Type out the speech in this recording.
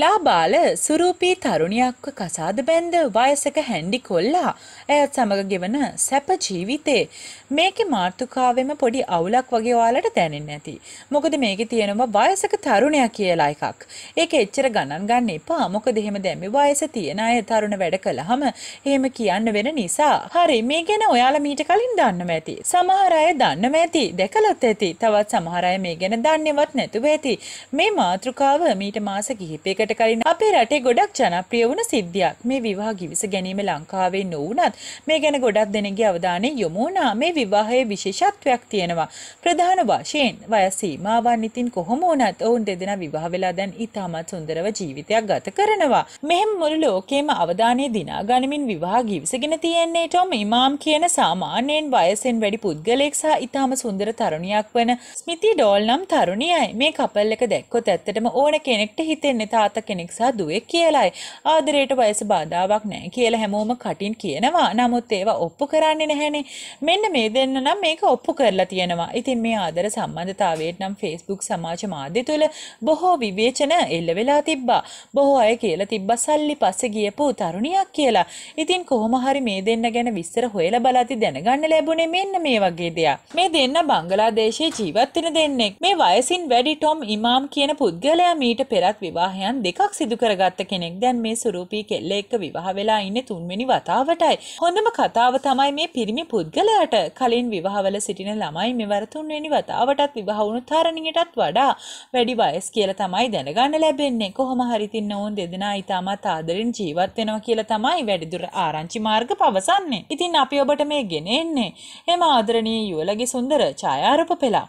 ලාබාල සුරූපී තරුණියක්ව කසාද බැන්ද වයසක හැන්ඩි කොල්ලා ඇයත් සමඟ ගෙවන සැප ජීවිතේ මේකේ මාර්තුකාවෙම පොඩි අවුලක් වගේ ඔයාලට දැනෙන්නේ නැති. මොකද මේකේ තියෙනවා වයසක තරුණයා කියලා එකක්. ඒක එච්චර ගණන් ගන්න එපා. මොකද එහෙම දැම්මේ වයස තියෙන අය තරුණ වැඩ කළාම එහෙම කියන්න වෙන නිසා. හරි මේ ගැන ඔයාලා මීට කලින් දන්නම ඇති. සමහර අය දන්නම ඇති. දැකලත් ඇති. තවත් සමහර අය මේ ගැන දන්නේවත් නැතුව ඇති. මේ මාතෘකාව මීට මාස කිහිපයකට පැයට කලින් අපේ රටේ ගොඩක් ජනප්‍රිය වුණ සිද්ධියක් මේ විවාහ ගිවිස ගැනීම ලංකාවේ නොවුනත් මේ ගැන ගොඩක් දෙනෙක්ගේ අවධානය යොමු වුණා මේ විවාහයේ විශේෂත්වයක් තියෙනවා ප්‍රධාන වශයෙන් වයස් සීමාවන් ඉතින් කොහොම වුණත් ඔවුන් දෙදෙනා විවාහ වෙලා දැන් ඉතාමත් සුන්දරව ජීවිතයක් ගත කරනවා මෙහෙම මුළු ලෝකයේම අවධානය දිනා ගනිමින් විවාහ ගිවිසගෙන තියෙන්නේ ටොම් ඉමාම් කියන සාමාන්‍යයෙන් වයසෙන් වැඩි පුද්ගලයෙක් සහ ඉතාම සුන්දර තරුණියක් වන ස්මිති ඩෝල් නම් තරුණියයි මේ කපල් එක දැක්කොත් ඇත්තටම ඕන කෙනෙක්ට හිතෙන්නේ තා තාත්තා කෙනෙක් සහ දුවේ කියලායි. ආදරයට වයස බාධාවක් නැහැ කියලා හැමෝම කටින් කියනවා. නමුත් ඒවා ඔප්පු කරන්නේ නැහැනේ. මෙන්න මේ දෙන්න නම් මේක ඔප්පු කරලා තියෙනවා. ඉතින් මේ ආදර සම්බන්ධතාවයට නම් Facebook සමාජ මාධ්‍ය තුළ බොහෝ විවේචන එල්ල වෙලා තිබ්බා. බොහෝ අය කියලා තිබ්බා සල්ලි පස්සේ ගියපු තරුණියක් කියලා. ඉතින් කොහොම හරි මේ දෙන්න ගැන විස්තර හොයලා බලද්දි දැනගන්න ලැබුණේ මෙන්න මේ වගේ දෙයක්. මේ දෙන්න බංගලාදේශයේ ජීවත් වෙන දෙන්නෙක්. මේ වයසින් වැඩි ටොම් ඉමාම් කියන පුද්ගලයා මීට පෙරත් විවාහයන් පියවරන් දෙකක් සිදු කරගත්ත කෙනෙක් දැන් මේ සුරූපී කෙල්ල එක්ක විවාහ වෙලා ඉන්නේ තුන්වෙනි වතාවටයි. හොඳම කතාව තමයි මේ පිරිමි පුද්ගලයාට කලින් විවාහවල සිටින ළමයි මෙවර තුන්වෙනි වතාවටත් විවාහ වුණු තරණියටත් වඩා වැඩි වයස් කියලා තමයි දැනගන්න ලැබෙන්නේ. කොහොම හරි තින්න ඔවුන් දෙදෙනා ඉතාමත් ආදරෙන් ජීවත් වෙනවා කියලා තමයි වැඩිදුර ආරංචි මාර්ග පවසන්නේ. ඉතින් අපි ඔබට මේ ගෙනෙන්නේ එම ආදරණීය යුවලගේ සුන්දර ඡායාරූප පෙළක්.